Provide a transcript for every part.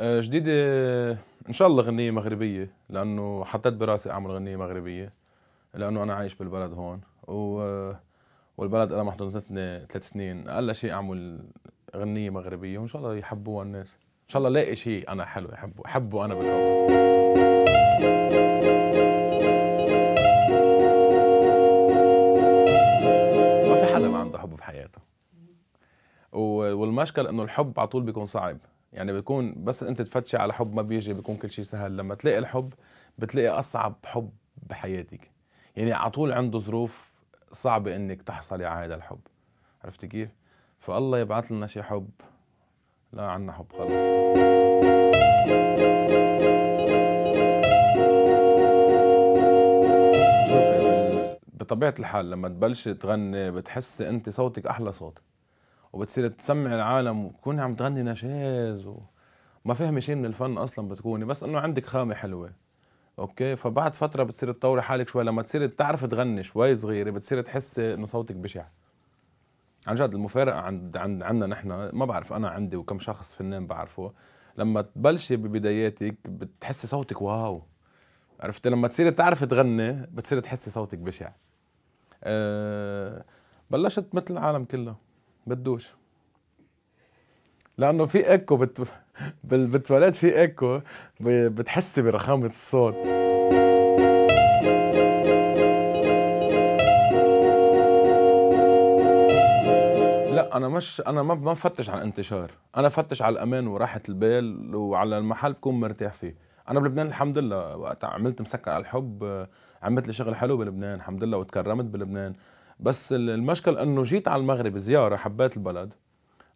آه، جديده آه، ان شاء الله غنيه مغربيه لانه حطيت براسي اعمل غنيه مغربيه لانه انا عايش بالبلد هون و آه، والبلد انا محضنتني ثلاث سنين اقل شيء اعمل غنيه مغربيه وان شاء الله يحبوها الناس ان شاء الله لاقي شيء انا حلو يحبوه حبه انا بالحب ما في حدا ما عنده حب بحياته والمشكل انه الحب على طول بيكون صعب يعني بيكون بس انت تفتشي على حب ما بيجي بيكون كل شيء سهل لما تلاقي الحب بتلاقي اصعب حب بحياتك يعني على طول عنده ظروف صعبه انك تحصلي على هذا الحب عرفتي كيف فالله يبعث لنا شي حب لا عنا حب خلص بطبيعه الحال لما تبلش تغني بتحس انت صوتك احلى صوت وبتصير تسمع العالم وتكون عم تغني نشاز وما فاهمه شيء من الفن اصلا بتكوني بس انه عندك خامه حلوه اوكي فبعد فتره بتصير تطوري حالك شوي لما تصير تعرف تغني شوي صغيره بتصير تحسي انه صوتك بشع عن جد المفارقه عند عند عندنا نحن ما بعرف انا عندي وكم شخص فنان بعرفه لما تبلشي ببداياتك بتحسي صوتك واو عرفت لما تصيري تعرفي تغني بتصيري تحسي صوتك بشع أه بلشت مثل العالم كله بدوش لانه في ايكو بت... بالتواليت في ايكو بتحسي برخامه الصوت لا انا مش انا ما ما بفتش على الانتشار انا فتش على الامان وراحه البال وعلى المحل بكون مرتاح فيه انا بلبنان الحمد لله وقت عملت مسكر على الحب عملت لي شغل حلو بلبنان الحمد لله وتكرمت بلبنان بس المشكل انه جيت على المغرب زياره حبيت البلد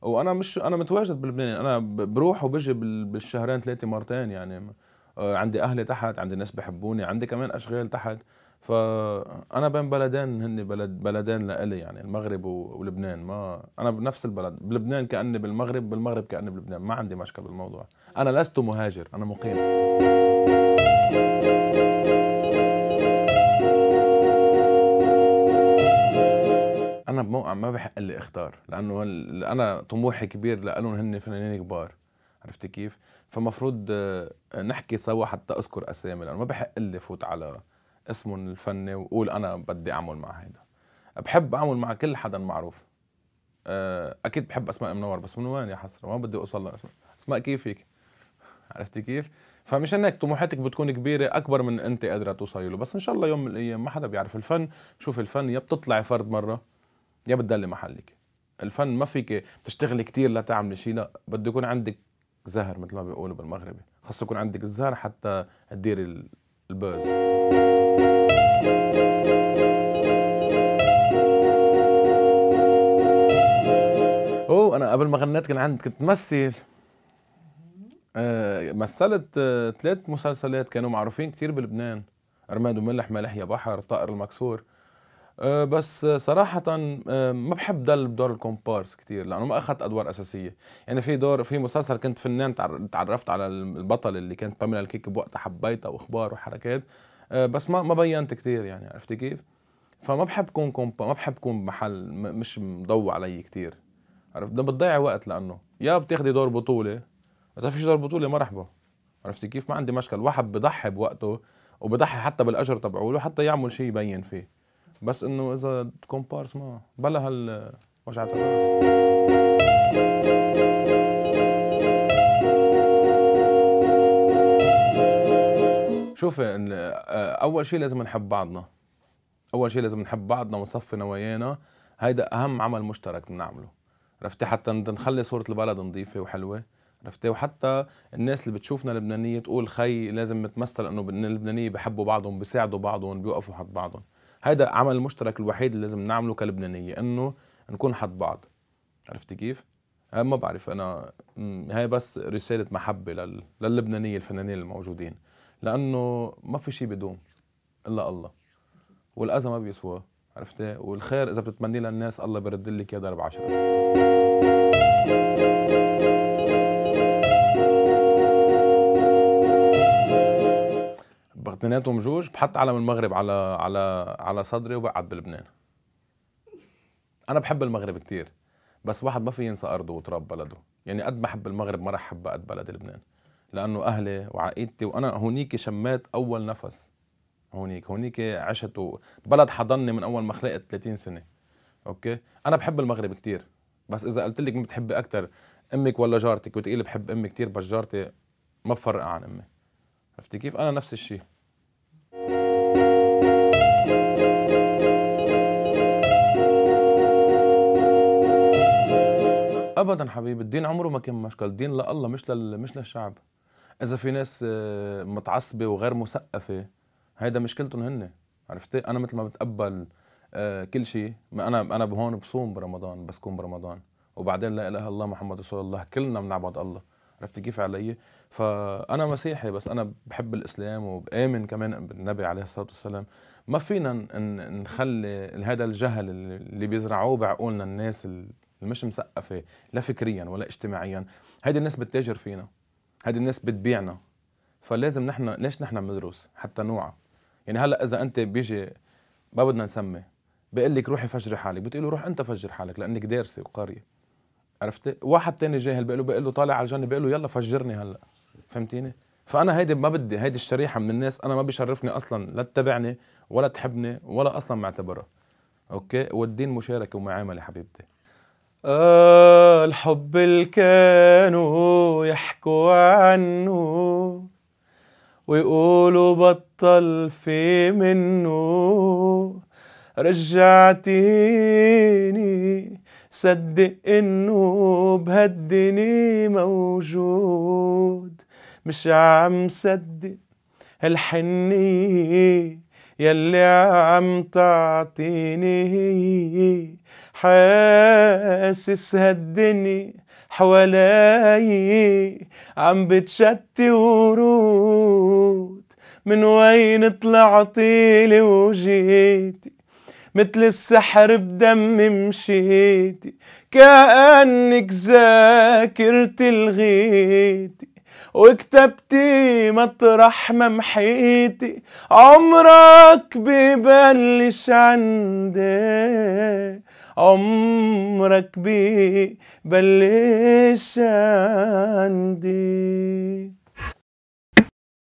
وانا مش انا متواجد بلبنان انا بروح وبجي بالشهرين ثلاثه مرتين يعني آه، عندي اهلي تحت عندي ناس بحبوني عندي كمان اشغال تحت فانا بين بلدين هن بلد بلدين لإلي يعني المغرب ولبنان ما انا بنفس البلد بلبنان كاني بالمغرب بالمغرب كاني بلبنان ما عندي مشكله بالموضوع انا لست مهاجر انا مقيم بحق لي اختار لانه انا طموحي كبير لانهم هن فنانين كبار عرفتي كيف؟ فمفروض آه، نحكي سوا حتى اذكر اسامي لانه ما بحق لي فوت على اسمهم الفني واقول انا بدي اعمل مع هيدا بحب اعمل مع كل حدا معروف آه، اكيد بحب اسماء منور بس من وين يا حسره ما بدي اوصل لاسماء اسماء كيفك عرفتي كيف فمشان هيك طموحاتك بتكون كبيره اكبر من انت قادره توصلي له بس ان شاء الله يوم من الايام ما حدا بيعرف الفن شوف الفن يا بتطلعي فرد مره يا بتضلي محلك الفن ما فيك تشتغلي كتير لا شيء لا بده يكون عندك زهر مثل ما بيقولوا بالمغربي خاصة يكون عندك الزهر حتى تديري البوز او انا قبل ما غنيت كان عندك كنت مثل آه مثلت آه، ثلاث آه مسلسلات كانوا معروفين كتير بلبنان رماد وملح ملح يا بحر طائر المكسور أه، بس صراحة أه، ما بحب ضل بدور الكومبارس كتير لأنه ما أخذت أدوار أساسية يعني في دور في مسلسل كنت فنان تعرفت على البطل اللي كانت باميلا الكيك بوقتها حبيتها وأخبار وحركات أه، بس ما ما بينت كتير يعني عرفتي كيف؟ فما بحب كون كومبا ما بحب كون بمحل مش مضوى علي كتير عرفت بتضيع وقت لأنه يا بتاخدي دور بطولة إذا فيش دور بطولة مرحبا عرفتي كيف؟ ما عندي مشكل واحد بضحي بوقته وبضحي حتى بالأجر تبعوله حتى يعمل شيء يبين فيه بس انه اذا كومبارس ما بلا هال وجعة الراس شوفي آه، اول شيء لازم نحب بعضنا اول شيء لازم نحب بعضنا ونصفي نوايانا هيدا اهم عمل مشترك بنعمله عرفتي حتى نخلي صوره البلد نظيفه وحلوه عرفتي وحتى الناس اللي بتشوفنا لبنانيه تقول خي لازم نتمثل انه اللبنانيه بحبوا بعضهم بيساعدوا بعضهم بيوقفوا حد بعضهم هيدا العمل المشترك الوحيد اللي لازم نعمله كلبنانيه انه نكون حد بعض عرفتي كيف؟ أه، ما بعرف انا هاي بس رساله محبه لل... لللبنانيه الفنانين الموجودين لانه ما في شيء بدوم الا الله والاذى ما بيسوى عرفتي والخير اذا بتتمني للناس الله بيرد لك اياه ضرب عشرة بيناتهم جوج بحط علم المغرب على على على صدري وبقعد بلبنان انا بحب المغرب كثير بس واحد ما في ينسى ارضه وتراب بلده يعني قد ما حب المغرب ما راح احبها قد بلد لبنان لانه اهلي وعائلتي وانا هونيك شميت اول نفس هونيك هونيك عشت بلد حضني من اول ما خلقت 30 سنه اوكي انا بحب المغرب كثير بس اذا قلت لك مين بتحبي اكثر امك ولا جارتك وتقولي بحب امي كثير بس جارتي ما بفرق عن امي عرفتي كيف انا نفس الشيء ابدا حبيبي الدين عمره ما كان مشكل الدين لا الله مش لل... مش للشعب اذا في ناس آه، متعصبه وغير مثقفه هيدا مشكلتهم هن عرفتي انا مثل ما بتقبل آه، كل شيء انا انا بهون بصوم برمضان بسكون برمضان وبعدين لا اله الا الله محمد رسول الله كلنا بنعبد الله عرفت كيف علي فانا مسيحي بس انا بحب الاسلام وبامن كمان بالنبي عليه الصلاه والسلام ما فينا نخلي هذا الجهل اللي بيزرعوه بعقولنا الناس مش مثقفه لا فكريا ولا اجتماعيا هيدي الناس بتتاجر فينا هيدي الناس بتبيعنا فلازم نحن ليش نحن بندرس حتى نوعى يعني هلا اذا انت بيجي ما بدنا نسمي بقول لك روحي فجري حالك بتقول له روح انت فجر حالك لانك دارسه وقاريه عرفتي واحد تاني جاهل بقول له بقول له طالع على الجنه بقول له يلا فجرني هلا فهمتيني فانا هيدي ما بدي هيدي الشريحه من الناس انا ما بيشرفني اصلا لا تتبعني ولا تحبني ولا اصلا معتبرها اوكي والدين مشاركه ومعامله حبيبتي آه الحب اللي كانوا يحكوا عنه ويقولوا بطل في منه رجعتيني صدق انه بهالدني موجود مش عم صدق هالحنية يلي عم تعطيني حاسس هالدنيا حوالي عم بتشتي ورود من وين طلعتي لي وجيتي مثل السحر بدمي مشيتي كأنك ذاكرتي لغيتي وكتبتي مطرح ما محيتي عمرك ببلش عندي عمرك ببلش عندي